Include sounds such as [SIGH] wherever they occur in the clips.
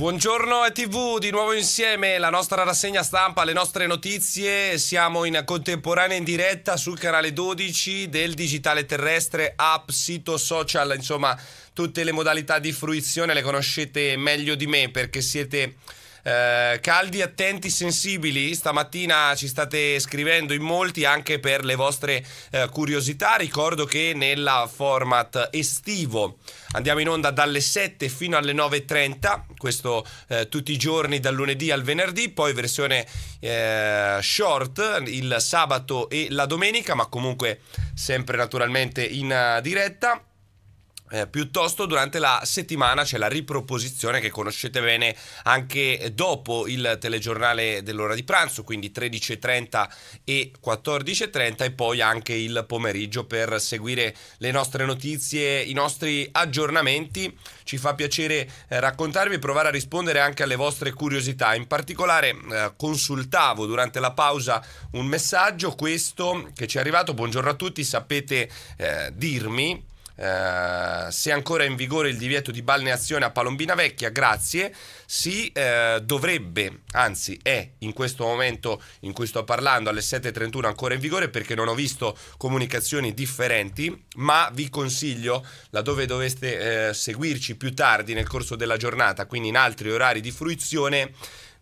Buongiorno e TV, di nuovo insieme la nostra rassegna stampa, le nostre notizie. Siamo in contemporanea in diretta sul canale 12 del Digitale Terrestre, app, sito social, insomma, tutte le modalità di fruizione le conoscete meglio di me perché siete eh, caldi, attenti, sensibili, stamattina ci state scrivendo in molti anche per le vostre eh, curiosità. Ricordo che nella format estivo andiamo in onda dalle 7 fino alle 9.30, questo eh, tutti i giorni dal lunedì al venerdì, poi versione eh, short il sabato e la domenica, ma comunque sempre naturalmente in uh, diretta. Eh, piuttosto durante la settimana c'è la riproposizione che conoscete bene anche dopo il telegiornale dell'ora di pranzo, quindi 13.30 e 14.30 e poi anche il pomeriggio per seguire le nostre notizie, i nostri aggiornamenti. Ci fa piacere eh, raccontarvi e provare a rispondere anche alle vostre curiosità. In particolare eh, consultavo durante la pausa un messaggio, questo che ci è arrivato, buongiorno a tutti, sapete eh, dirmi eh, se ancora in vigore il divieto di balneazione a Palombina Vecchia, grazie, si eh, dovrebbe, anzi è in questo momento in cui sto parlando alle 7.31 ancora in vigore perché non ho visto comunicazioni differenti, ma vi consiglio, laddove doveste eh, seguirci più tardi nel corso della giornata, quindi in altri orari di fruizione,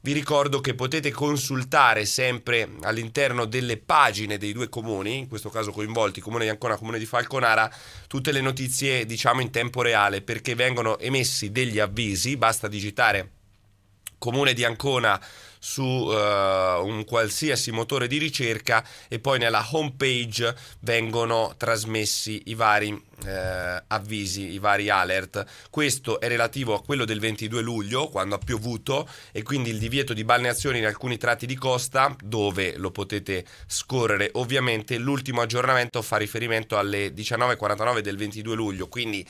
vi ricordo che potete consultare sempre all'interno delle pagine dei due comuni, in questo caso coinvolti, Comune di Ancona, e Comune di Falconara, tutte le notizie diciamo in tempo reale perché vengono emessi degli avvisi, basta digitare Comune di Ancona su uh, un qualsiasi motore di ricerca e poi nella home page vengono trasmessi i vari eh, avvisi, i vari alert. Questo è relativo a quello del 22 luglio quando ha piovuto e quindi il divieto di balneazione in alcuni tratti di costa dove lo potete scorrere. Ovviamente l'ultimo aggiornamento fa riferimento alle 19.49 del 22 luglio, quindi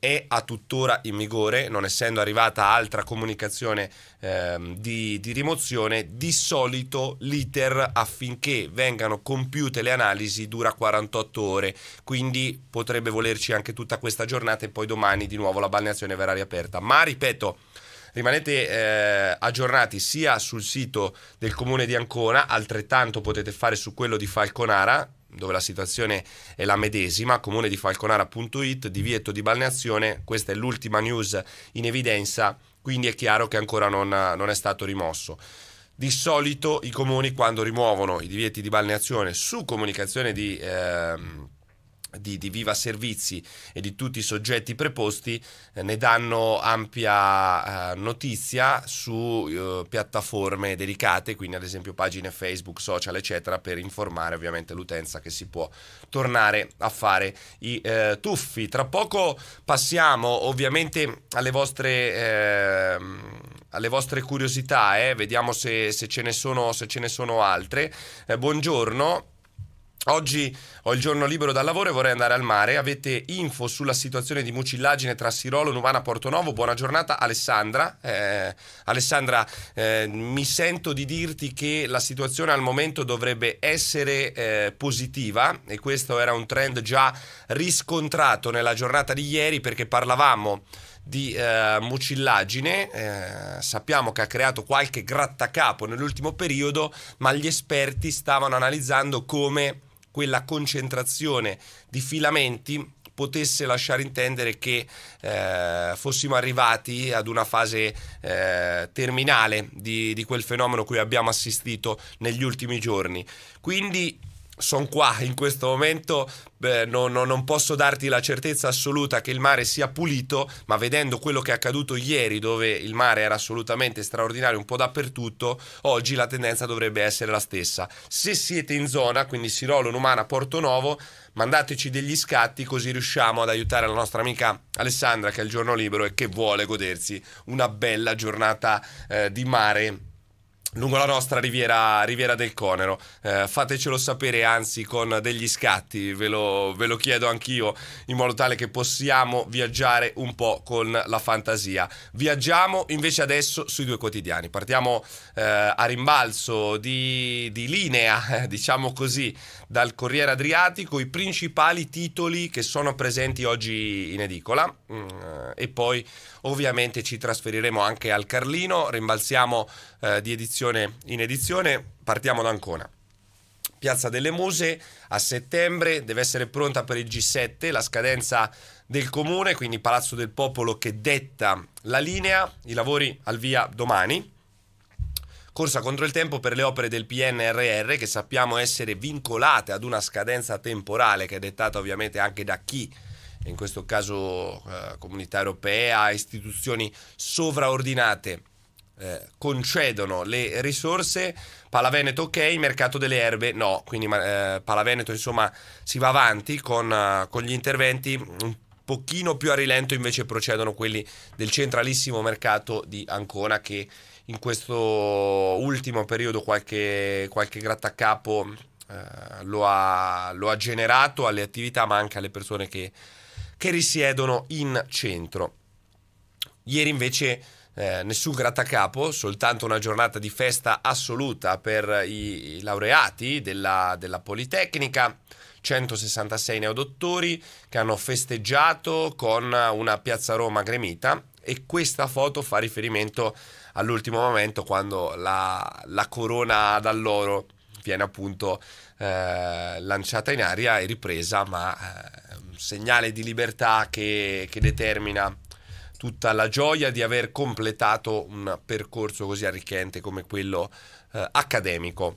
è a tuttora in vigore, non essendo arrivata altra comunicazione ehm, di, di, rimozione, di solito l'iter affinché vengano compiute le analisi dura 48 ore, quindi potrebbe volerci anche tutta questa giornata e poi domani di nuovo la balneazione verrà riaperta. Ma ripeto, rimanete eh, aggiornati sia sul sito del comune di Ancona, altrettanto potete fare su quello di Falconara, dove la situazione è la medesima, comune di falconara.it, divieto di balneazione, questa è l'ultima news in evidenza, quindi è chiaro che ancora non, non è stato rimosso. Di solito i comuni quando rimuovono i divieti di balneazione su comunicazione di... Ehm, di, di, Viva Servizi e di tutti i soggetti preposti eh, ne danno ampia eh, notizia su eh, piattaforme dedicate, quindi ad esempio pagine Facebook, social, eccetera, per informare ovviamente l'utenza che si può tornare a fare i eh, tuffi. Tra poco passiamo ovviamente alle vostre, ehm, alle vostre curiosità, eh. vediamo se, se, ce ne sono, se ce ne sono altre. Eh, buongiorno. Oggi ho il giorno libero dal lavoro e vorrei andare al mare. Avete info sulla situazione di mucillaggine tra Sirolo, e Novana, Portonovo? Buona giornata Alessandra. Eh, Alessandra, eh, mi sento di dirti che la situazione al momento dovrebbe essere eh, positiva e questo era un trend già riscontrato nella giornata di ieri perché parlavamo di eh, mucillaggine, eh, sappiamo che ha creato qualche grattacapo nell'ultimo periodo, ma gli esperti stavano analizzando come quella concentrazione di filamenti potesse lasciare intendere che eh, fossimo arrivati ad una fase eh, terminale di, di, quel fenomeno cui abbiamo assistito negli ultimi giorni. Quindi sono qua in questo momento, eh, no, no, non posso darti la certezza assoluta che il mare sia pulito, ma vedendo quello che è accaduto ieri, dove il mare era assolutamente straordinario un po' dappertutto, oggi la tendenza dovrebbe essere la stessa. Se siete in zona, quindi Sirolo, Numana, Porto Novo, mandateci degli scatti così riusciamo ad aiutare la nostra amica Alessandra che è il giorno libero e che vuole godersi una bella giornata eh, di mare lungo la nostra riviera, riviera del Conero. Eh, fatecelo sapere, anzi, con degli scatti, ve lo, ve lo, chiedo anch'io, in modo tale che possiamo viaggiare un po' con la fantasia. Viaggiamo invece adesso sui due quotidiani. Partiamo eh, a rimbalzo di, di linea, eh, diciamo così, dal Corriere Adriatico, i principali titoli che sono presenti oggi in edicola mm, e poi Ovviamente ci trasferiremo anche al Carlino, rimbalziamo eh, di edizione in edizione, partiamo da Ancona. Piazza delle Muse a settembre deve essere pronta per il G7, la scadenza del comune, quindi Palazzo del Popolo che detta la linea, i lavori al via domani. Corsa contro il tempo per le opere del PNRR che sappiamo essere vincolate ad una scadenza temporale che è dettata ovviamente anche da chi in questo caso eh, comunità europea, istituzioni sovraordinate eh, concedono le risorse, Palaveneto ok, mercato delle erbe no, quindi eh, Palaveneto insomma si va avanti con, uh, con gli interventi un pochino più a rilento invece procedono quelli del centralissimo mercato di Ancona che in questo ultimo periodo qualche, qualche grattacapo eh, lo, ha, lo ha generato alle attività ma anche alle persone che che risiedono in centro. Ieri invece eh, nessun grattacapo, soltanto una giornata di festa assoluta per i, laureati della, della Politecnica. 166 neodottori che hanno festeggiato con una Piazza Roma gremita e questa foto fa riferimento all'ultimo momento quando la, la corona d'alloro viene appunto eh, lanciata in aria e ripresa ma eh, segnale di libertà che, che determina tutta la gioia di aver completato un percorso così arricchente come quello eh, accademico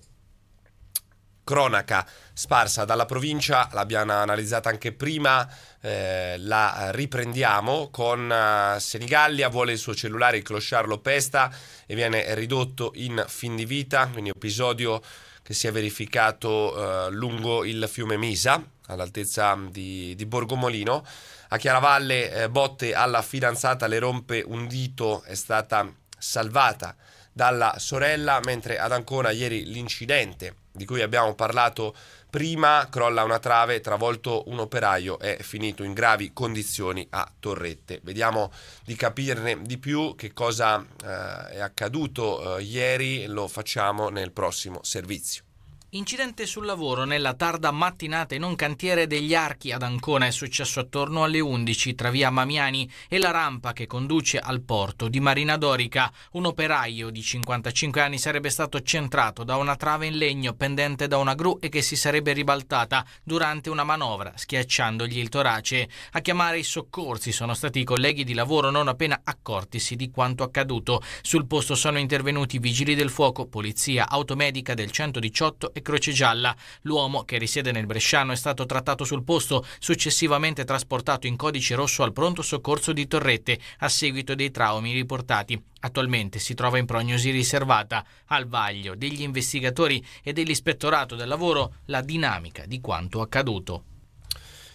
cronaca sparsa dalla provincia, l'abbiamo analizzata anche prima, eh, la riprendiamo con eh, Senigallia, vuole il suo cellulare, il clochard pesta e viene ridotto in fin di vita, quindi episodio che si è verificato uh, lungo il fiume Misa, all'altezza di, di Borgomolino. A Chiaravalle eh, botte alla fidanzata, le rompe un dito, è stata salvata dalla sorella, mentre ad Ancona ieri l'incidente di cui abbiamo parlato prima, crolla una trave, travolto un operaio, è finito in gravi condizioni a Torrette. Vediamo di capirne di più che cosa eh, è accaduto eh, ieri, lo facciamo nel prossimo servizio. Incidente sul lavoro nella tarda mattinata in un cantiere degli Archi ad Ancona è successo attorno alle 11 tra via Mamiani e la rampa che conduce al porto di Marina Dorica. Un operaio di 55 anni sarebbe stato centrato da una trave in legno pendente da una gru e che si sarebbe ribaltata durante una manovra, schiacciandogli il torace. A chiamare i soccorsi sono stati i colleghi di lavoro non appena accortisi di quanto accaduto. Sul posto sono intervenuti vigili del fuoco, polizia, automedica del 118 e Croce Gialla. L'uomo, che risiede nel Bresciano, è stato trattato sul posto, successivamente trasportato in codice rosso al pronto soccorso di Torrette a seguito dei traumi riportati. Attualmente si trova in prognosi riservata al vaglio degli investigatori e dell'ispettorato del lavoro la dinamica di quanto accaduto.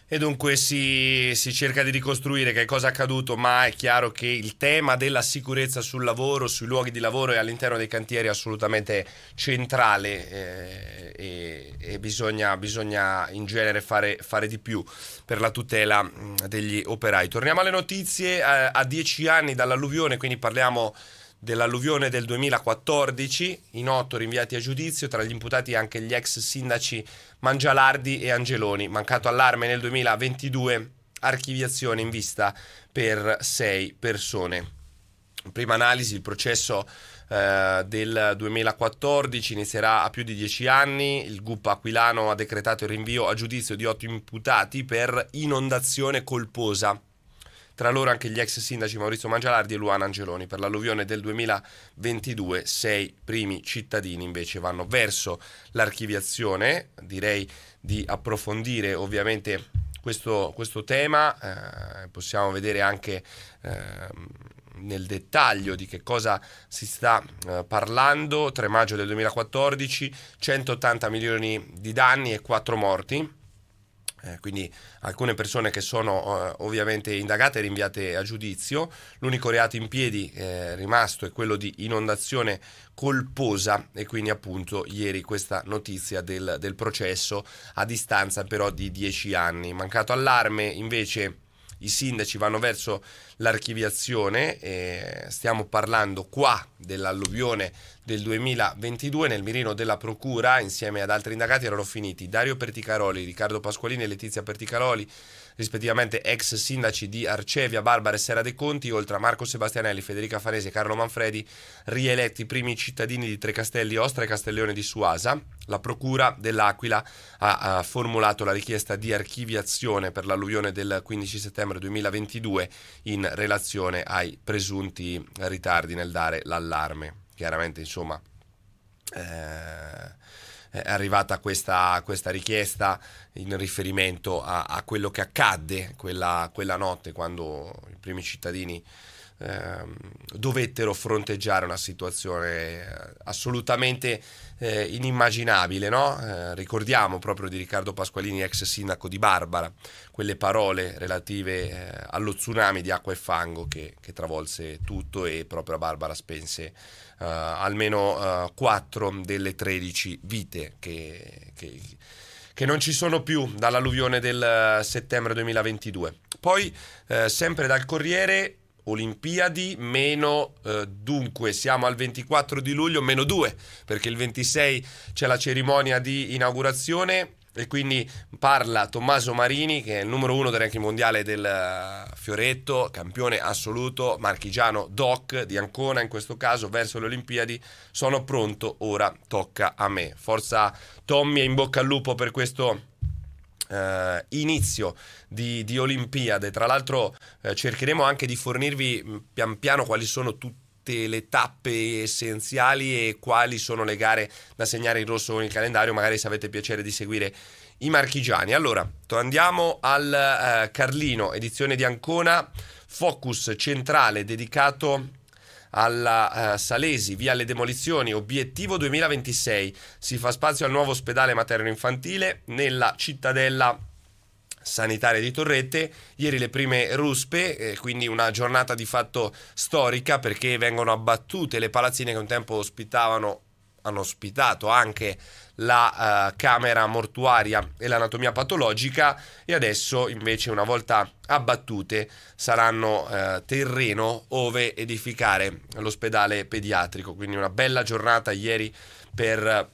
E dunque si, si, cerca di ricostruire che cosa è accaduto, ma è chiaro che il tema della sicurezza sul lavoro, sui luoghi di lavoro e all'interno dei cantieri è assolutamente centrale eh, e, e bisogna, bisogna, in genere fare, fare, di più per la tutela mm, degli operai. Torniamo alle notizie, a, eh, a dieci anni dall'alluvione, quindi parliamo dell'alluvione del 2014, in otto rinviati a giudizio, tra gli imputati anche gli ex sindaci Mangialardi e Angeloni. Mancato allarme nel 2022, archiviazione in vista per sei persone. Prima analisi, il processo eh, del 2014 inizierà a più di dieci anni. Il GUP Aquilano ha decretato il rinvio a giudizio di otto imputati per inondazione colposa tra loro anche gli ex sindaci Maurizio Mangialardi e Luana Angeloni. Per l'alluvione del 2022 sei primi cittadini invece vanno verso l'archiviazione, direi di approfondire ovviamente questo, questo tema, eh, possiamo vedere anche... Eh, nel dettaglio di che cosa si sta eh, parlando. 3 maggio del 2014, 180 milioni di danni e 4 morti. Eh, quindi alcune persone che sono eh, ovviamente indagate e rinviate a giudizio. L'unico reato in piedi eh, rimasto è quello di inondazione colposa e quindi appunto ieri questa notizia del, del processo a distanza però di dieci anni. Mancato allarme invece i sindaci vanno verso l'archiviazione, e eh, stiamo parlando qua dell'alluvione del 2022 nel mirino della Procura insieme ad altri indagati erano finiti Dario Perticaroli, Riccardo Pasqualini e Letizia Perticaroli, rispettivamente ex sindaci di Arcevia, Barbara e Sera De Conti, oltre a Marco Sebastianelli, Federica Farese e Carlo Manfredi, rieletti primi cittadini di Trecastelli, Ostra e Castellone di Suasa. La Procura dell'Aquila ha, ha formulato la richiesta di archiviazione per l'alluvione del 15 settembre 2022 in relazione ai presunti ritardi nel dare l'allarme chiaramente insomma eh, è arrivata questa, questa, richiesta in riferimento a, a quello che accadde quella, quella notte quando i primi cittadini ehm, dovettero fronteggiare una situazione eh, assolutamente eh, inimmaginabile. No? Eh, ricordiamo proprio di Riccardo Pasqualini, ex sindaco di Barbara, quelle parole relative eh, allo tsunami di acqua e fango che, che travolse tutto e proprio a Barbara spense eh, almeno 4 eh, delle 13 vite che, che che non ci sono più dall'alluvione del settembre 2022. Poi, eh, sempre dal Corriere, Olimpiadi meno eh, dunque siamo al 24 di luglio meno 2 perché il 26 c'è la cerimonia di inaugurazione e quindi parla Tommaso Marini che è il numero uno del ranking mondiale del eh, Fioretto, campione assoluto, marchigiano doc di Ancona in questo caso verso le Olimpiadi, sono pronto, ora tocca a me. Forza Tommy e in bocca al lupo per questo Uh, inizio di, di, Olimpiade. Tra l'altro uh, cercheremo anche di fornirvi mm, pian piano quali sono tutte le tappe essenziali e quali sono le gare da segnare in rosso con il calendario, magari se avete piacere di seguire i marchigiani. Allora, andiamo al uh, Carlino, edizione di Ancona, focus centrale dedicato alla uh, Salesi, via le demolizioni, obiettivo 2026. Si fa spazio al nuovo ospedale materno-infantile nella cittadella sanitaria di Torrette. Ieri le prime ruspe, eh, quindi una giornata di fatto storica perché vengono abbattute le palazzine che un tempo ospitavano hanno ospitato anche la uh, camera mortuaria e l'anatomia patologica e adesso invece una volta abbattute saranno uh, terreno ove edificare l'ospedale pediatrico. Quindi una bella giornata ieri per eh,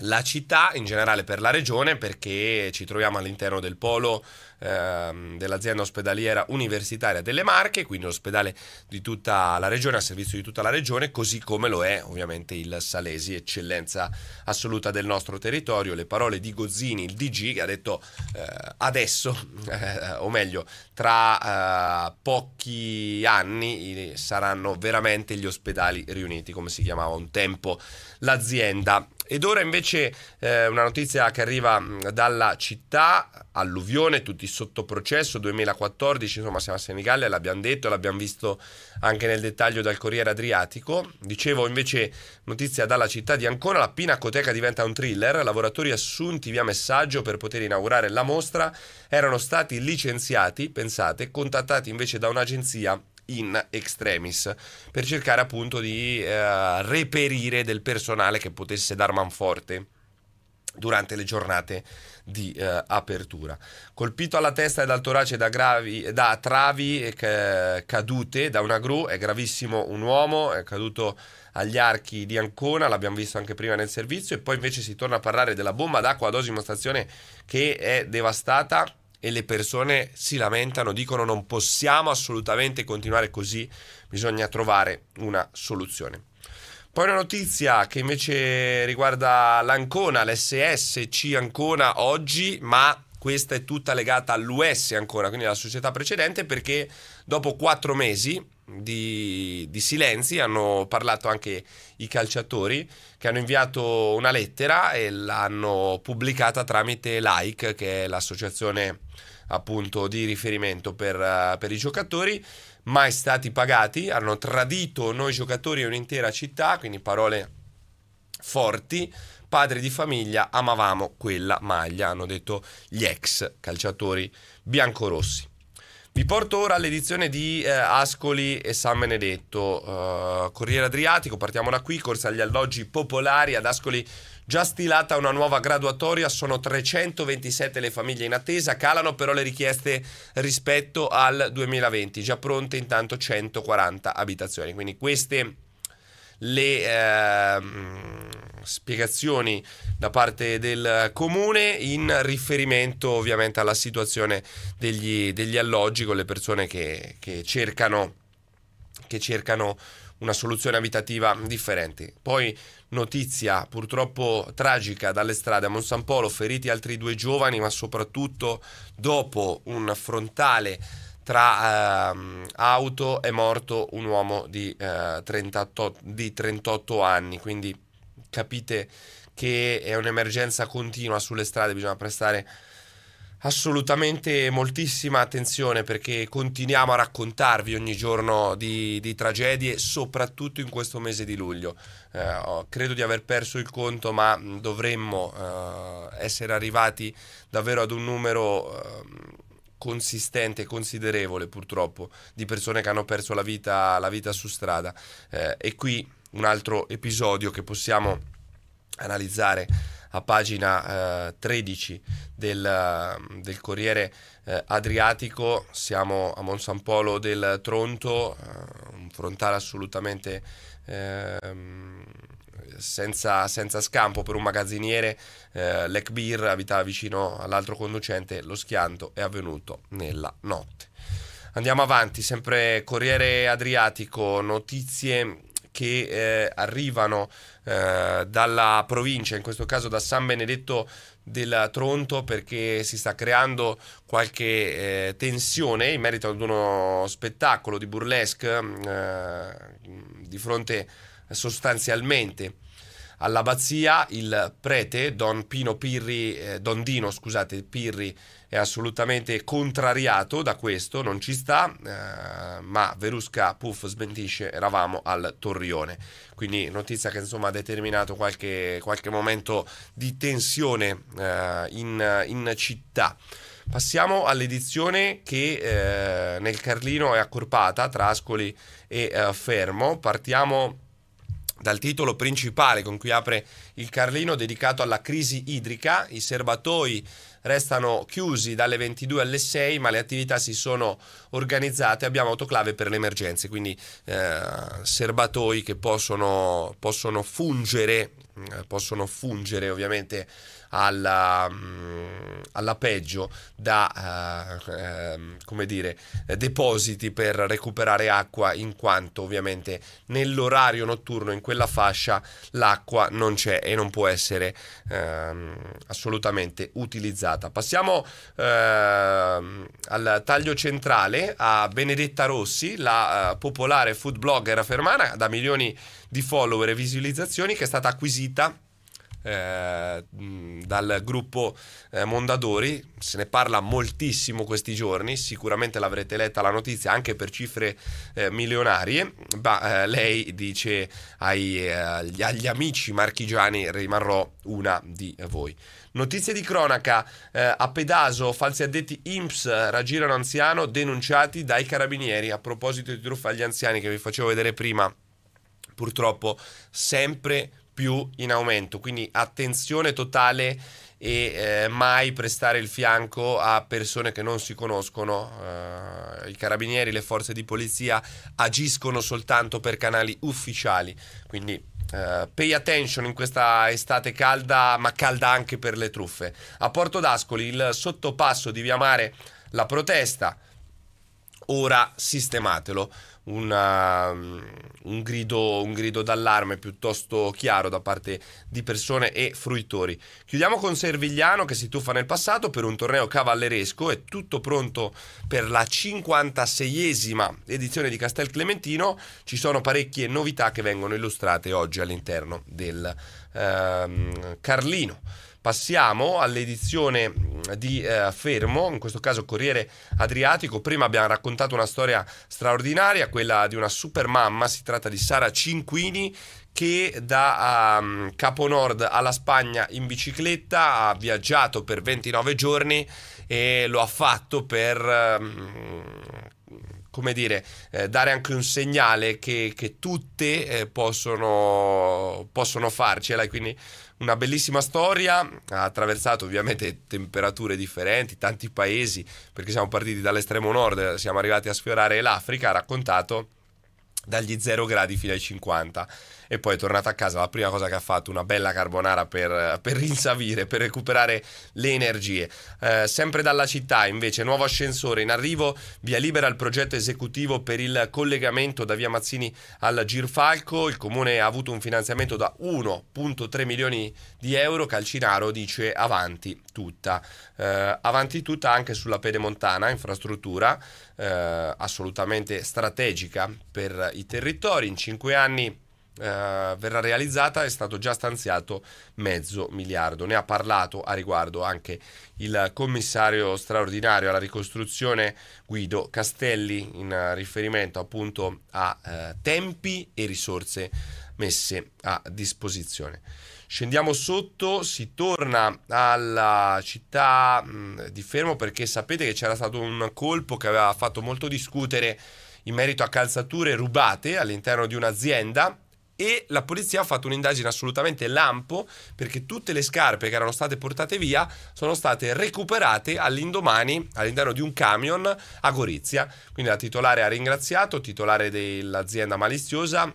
la città, in generale per la regione, perché ci troviamo all'interno del polo Ehm, dell'azienda ospedaliera universitaria delle Marche, quindi l'ospedale di tutta la regione, a servizio di tutta la regione, così come lo è ovviamente il Salesi, eccellenza assoluta del nostro territorio. Le parole di Gozzini, il DG, che ha detto eh, adesso, [LAUGHS] eh, o meglio, tra eh, pochi anni saranno veramente gli ospedali riuniti, come si chiamava un tempo l'azienda. Ed ora invece eh, una notizia che arriva dalla città, alluvione, tutti tutti sotto processo 2014, insomma siamo a Senigallia, l'abbiamo detto, l'abbiamo visto anche nel dettaglio dal Corriere Adriatico. Dicevo invece notizia dalla città di Ancona, la Pinacoteca diventa un thriller, lavoratori assunti via messaggio per poter inaugurare la mostra erano stati licenziati, pensate, contattati invece da un'agenzia in extremis per cercare appunto di eh, reperire del personale che potesse dar manforte durante le giornate di eh, apertura. Colpito alla testa e dal torace da, gravi, da travi eh, cadute da una gru, è gravissimo un uomo, è caduto agli archi di Ancona, l'abbiamo visto anche prima nel servizio, e poi invece si torna a parlare della bomba d'acqua ad Osimo Stazione che è devastata e le persone si lamentano, dicono non possiamo assolutamente continuare così, bisogna trovare una soluzione. Poi una notizia che invece riguarda l'Ancona, l'SSC Ancona oggi, ma questa è tutta legata all'US ancora, quindi alla società precedente, perché dopo quattro mesi di, di, silenzi hanno parlato anche i calciatori che hanno inviato una lettera e l'hanno pubblicata tramite LIKE, che è l'associazione appunto di riferimento per, per i giocatori mai stati pagati, hanno tradito noi giocatori e un'intera città, quindi parole forti. padri di famiglia, amavamo quella maglia, hanno detto gli ex calciatori biancorossi. Vi porto ora all'edizione di eh, Ascoli e San Benedetto, uh, Corriere Adriatico, partiamo da qui, corsa agli alloggi popolari ad Ascoli già stilata una nuova graduatoria, sono 327 le famiglie in attesa, calano però le richieste rispetto al 2020, già pronte intanto 140 abitazioni, quindi queste le, eh, spiegazioni da parte del comune in riferimento ovviamente alla situazione degli, degli alloggi con le persone che, che, cercano, che cercano una soluzione abitativa differente. Poi notizia purtroppo tragica dalle strade a Monsampolo, feriti altri due giovani, ma soprattutto dopo un frontale tra eh, auto è morto un uomo di, eh, 38, di 38 anni, quindi capite che è un'emergenza continua sulle strade, bisogna prestare assolutamente moltissima attenzione perché continuiamo a raccontarvi ogni giorno di, di tragedie, soprattutto in questo mese di luglio. Eh, credo di aver perso il conto, ma mm, dovremmo eh, essere arrivati davvero ad un numero... Eh, consistente e considerevole purtroppo di persone che hanno perso la vita, la vita su strada eh, e qui un altro episodio che possiamo analizzare a pagina eh, 13 del, eh, del Corriere eh, Adriatico, siamo a Mon San Polo del Tronto, eh, un frontale assolutamente ehm, senza, senza, scampo per un magazziniere, eh, Lecbir abitava vicino all'altro conducente, lo schianto è avvenuto nella notte. Andiamo avanti, sempre Corriere Adriatico, notizie che eh, arrivano eh, dalla provincia, in questo caso da San Benedetto del Tronto, perché si sta creando qualche eh, tensione in merito ad uno spettacolo di burlesque mm, eh, di fronte sostanzialmente all'abbazia il prete Don Pino Pirri, eh, Don Dino, scusate, Pirri è assolutamente contrariato da questo, non ci sta, eh, ma Verusca puff smentisce, eravamo al Torrione. Quindi notizia che insomma ha determinato qualche, qualche momento di tensione eh, in, in città. Passiamo all'edizione che eh, nel Carlino è accorpata tra Ascoli e eh, Fermo. Partiamo dal titolo principale con cui apre il Carlino dedicato alla crisi idrica, i serbatoi restano chiusi dalle 22 alle 6 ma le attività si sono organizzate, abbiamo autoclave per le emergenze, quindi eh, serbatoi che possono, possono, fungere, eh, possono fungere ovviamente alla, mm, alla, peggio da eh, ehm, come dire, depositi per recuperare acqua in quanto ovviamente nell'orario notturno in quella fascia l'acqua non c'è e non può essere ehm, assolutamente utilizzata. Passiamo ehm, al taglio centrale a Benedetta Rossi, la eh, popolare food blogger fermana da milioni di follower e visualizzazioni che è stata acquisita eh, dal gruppo eh, Mondadori, se ne parla moltissimo questi giorni, sicuramente l'avrete letta la notizia anche per cifre eh, milionarie, ma eh, lei dice ai, eh, agli, agli, amici marchigiani rimarrò una di voi. Notizie di cronaca, eh, a Pedaso falsi addetti IMPS raggirano anziano denunciati dai carabinieri, a proposito di truffa agli anziani che vi facevo vedere prima, purtroppo sempre più in aumento. Quindi attenzione totale e eh, mai prestare il fianco a persone che non si conoscono. Eh, I carabinieri, le forze di polizia agiscono soltanto per canali ufficiali. Quindi Uh, pay attention in questa estate calda, ma calda anche per le truffe. A Porto d'Ascoli il sottopasso di Via Mare, la protesta. Ora sistematelo una, mm, un, grido, un grido d'allarme piuttosto chiaro da parte di persone e fruitori. Chiudiamo con Servigliano che si tuffa nel passato per un torneo cavalleresco, è tutto pronto per la 56esima edizione di Castel Clementino, ci sono parecchie novità che vengono illustrate oggi all'interno del ehm, Carlino. Passiamo all'edizione mm, di eh, Fermo, in questo caso Corriere Adriatico. Prima abbiamo raccontato una storia straordinaria, quella di una super mamma, si tratta di Sara Cinquini che da um, Nord alla Spagna in bicicletta ha viaggiato per 29 giorni e lo ha fatto per um, come dire, eh, dare anche un segnale che, che tutte eh, possono, possono farcela e quindi una bellissima storia, ha attraversato ovviamente temperature differenti, tanti paesi, perché siamo partiti dall'estremo nord, siamo arrivati a sfiorare l'Africa, ha raccontato dagli 0 gradi fino ai 50 e poi è tornata a casa la prima cosa che ha fatto una bella carbonara per, per rinsavire per recuperare le energie eh, sempre dalla città invece nuovo ascensore in arrivo via libera il progetto esecutivo per il collegamento da via Mazzini al Girfalco il comune ha avuto un finanziamento da 1.3 milioni di euro Calcinaro dice avanti tutta eh, avanti tutta anche sulla pedemontana infrastruttura eh, assolutamente strategica per i territori. In cinque anni Uh, verrà realizzata è stato già stanziato mezzo miliardo. Ne ha parlato a riguardo anche il commissario straordinario alla ricostruzione Guido Castelli in riferimento appunto a uh, tempi e risorse messe a disposizione. Scendiamo sotto, si torna alla città mh, mm, di Fermo perché sapete che c'era stato un colpo che aveva fatto molto discutere in merito a calzature rubate all'interno di un'azienda e la polizia ha fatto un'indagine assolutamente lampo perché tutte le scarpe che erano state portate via sono state recuperate all'indomani all'interno di un camion a Gorizia. Quindi la titolare ha ringraziato, titolare dell'azienda maliziosa,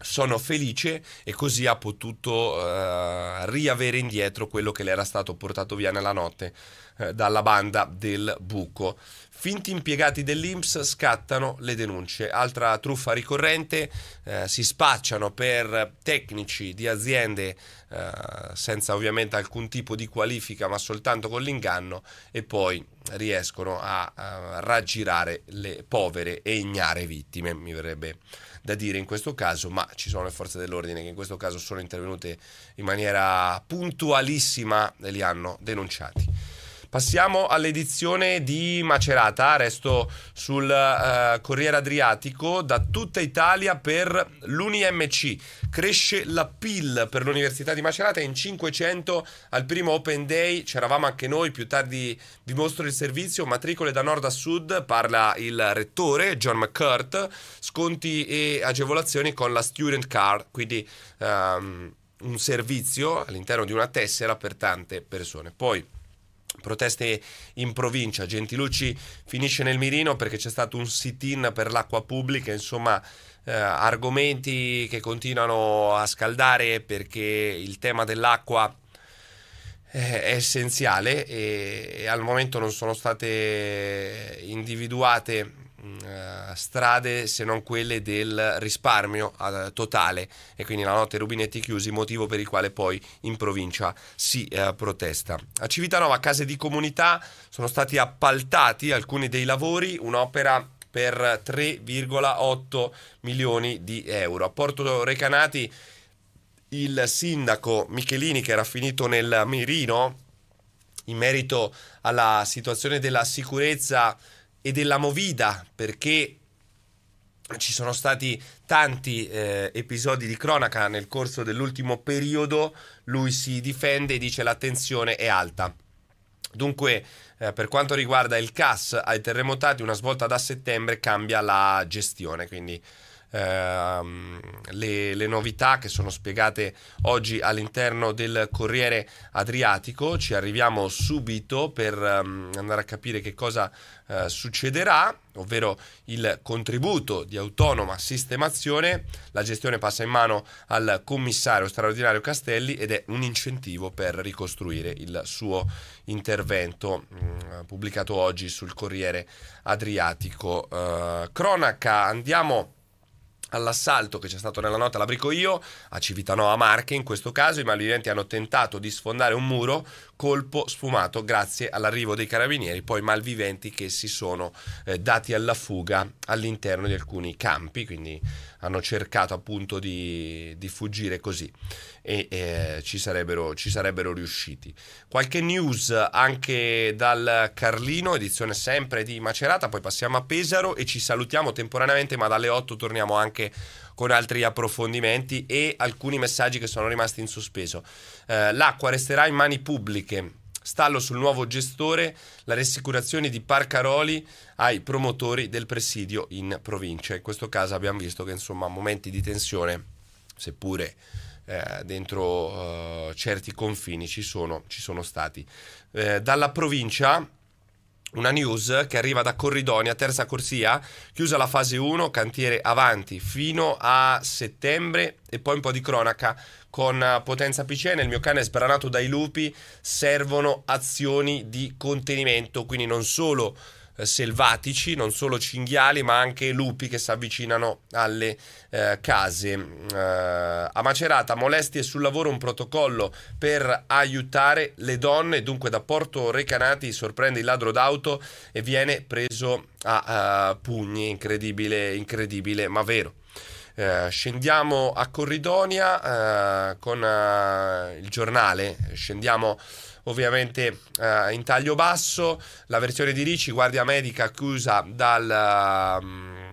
sono felice e così ha potuto uh, riavere indietro quello che le era stato portato via nella notte uh, dalla banda del buco. Finti impiegati dell'Inps scattano le denunce. Altra truffa ricorrente, eh, si spacciano per tecnici di aziende eh, senza ovviamente alcun tipo di qualifica ma soltanto con l'inganno e poi riescono a, a raggirare le povere e ignare vittime, mi verrebbe da dire in questo caso, ma ci sono le forze dell'ordine che in questo caso sono intervenute in maniera puntualissima e li hanno denunciati. Passiamo all'edizione di Macerata, resto sul uh, Corriere Adriatico, da tutta Italia per l'UNIMC. Cresce la PIL per l'Università di Macerata in 500 al primo Open Day, c'eravamo anche noi, più tardi vi mostro il servizio, matricole da nord a sud, parla il rettore John McCurt, sconti e agevolazioni con la Student Card, quindi... Um, un servizio all'interno di una tessera per tante persone. Poi proteste in provincia. Gentilucci finisce nel mirino perché c'è stato un sit-in per l'acqua pubblica, insomma eh, argomenti che continuano a scaldare perché il tema dell'acqua è essenziale e, e al momento non sono state individuate eh, strade se non quelle del risparmio uh, totale e quindi la notte rubinetti chiusi motivo per il quale poi in provincia si uh, protesta a Civitanova case di comunità sono stati appaltati alcuni dei lavori un'opera per 3,8 milioni di euro a Porto Recanati il sindaco Michelini che era finito nel mirino in merito alla situazione della sicurezza e della movida perché ci sono stati tanti eh, episodi di cronaca nel corso dell'ultimo periodo, lui si difende e dice la tensione è alta. Dunque, eh, per quanto riguarda il CAS ai terremotati, una svolta da settembre cambia la gestione, quindi ehm, le, le, novità che sono spiegate oggi all'interno del Corriere Adriatico. Ci arriviamo subito per ehm, andare a capire che cosa eh, succederà, ovvero il contributo di autonoma sistemazione. La gestione passa in mano al commissario straordinario Castelli ed è un incentivo per ricostruire il suo intervento mh, mm, pubblicato oggi sul Corriere Adriatico. Eh, cronaca, andiamo all'assalto che c'è stato nella notte all'abrico io, a Civitanova Marche in questo caso, i malviventi hanno tentato di sfondare un muro colpo sfumato grazie all'arrivo dei carabinieri, poi malviventi che si sono eh, dati alla fuga all'interno di alcuni campi, quindi hanno cercato appunto di, di fuggire così e eh, ci, sarebbero, ci sarebbero riusciti. Qualche news anche dal Carlino, edizione sempre di Macerata, poi passiamo a Pesaro e ci salutiamo temporaneamente, ma dalle 8 torniamo anche con altri approfondimenti e alcuni messaggi che sono rimasti in sospeso. Eh, l'acqua resterà in mani pubbliche. Stallo sul nuovo gestore, la rassicurazione di Parcaroli ai promotori del presidio in provincia. In questo caso abbiamo visto che insomma momenti di tensione, seppure eh, dentro eh, certi confini, ci sono, ci sono stati. Eh, dalla provincia una news che arriva da Corridonia, terza corsia, chiusa la fase 1, cantiere avanti fino a settembre e poi un po' di cronaca con eh, potenza PC. il mio cane è sbranato dai lupi servono azioni di contenimento, quindi non solo eh, selvatici, non solo cinghiali ma anche lupi che si avvicinano alle eh, case. Eh, a Macerata, molestie sul lavoro, un protocollo per aiutare le donne, dunque da Porto Recanati sorprende il ladro d'auto e viene preso a, a pugni, incredibile, incredibile ma vero. Uh, scendiamo a Corridonia uh, con uh, il giornale, scendiamo ovviamente eh, in taglio basso, la versione di Ricci, guardia medica chiusa dal... Um, mm,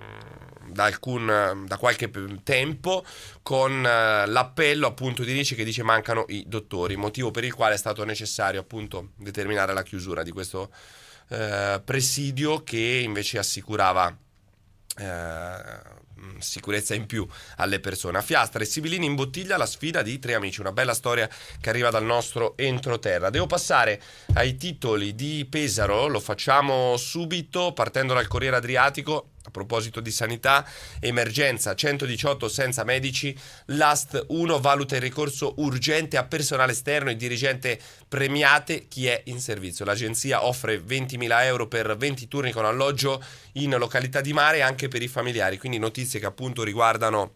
da, alcun, da, qualche tempo con eh, l'appello appunto di Ricci che dice mancano i dottori, motivo per il quale è stato necessario appunto determinare la chiusura di questo eh, presidio che invece assicurava eh, mm, sicurezza in più alle persone. A Fiastra e Sibilini in bottiglia la sfida di tre amici, una bella storia che arriva dal nostro entroterra. Devo passare ai titoli di Pesaro, lo facciamo subito partendo dal Corriere Adriatico a proposito di sanità, emergenza 118 senza medici, l'AST 1 valuta il ricorso urgente a personale esterno e dirigente premiate chi è in servizio. L'agenzia offre 20.000 euro per 20 turni con alloggio in località di mare anche per i familiari, quindi notizie che appunto riguardano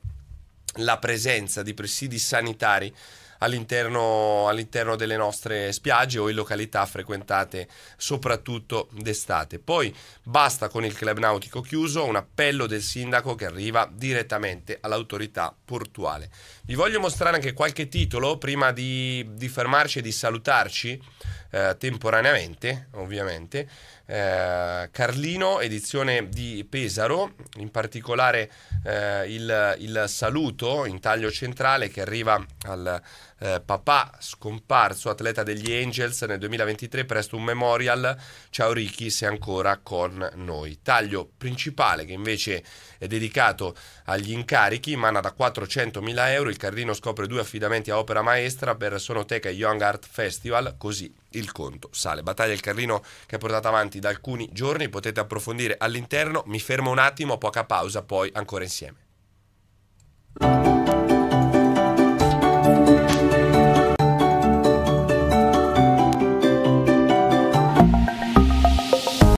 la presenza di presidi sanitari all'interno, all'interno delle nostre spiagge o in località frequentate soprattutto d'estate. Poi basta con il club nautico chiuso, un appello del sindaco che arriva direttamente all'autorità portuale. Vi voglio mostrare anche qualche titolo prima di, di fermarci e di salutarci eh, temporaneamente, ovviamente eh, Carlino, edizione di Pesaro, in particolare eh, il, il, saluto in taglio centrale che arriva al eh, papà scomparso, atleta degli Angels nel 2023, presto un memorial, ciao Ricky se ancora con noi. Taglio principale che invece è dedicato agli incarichi, mana da 400.000 euro, il Carlino scopre due affidamenti a opera maestra per Sonoteca e Young Art Festival, così il conto sale. Battaglia il Carlino che è portata avanti da alcuni giorni, potete approfondire all'interno. Mi fermo un attimo, poca pausa, poi ancora insieme.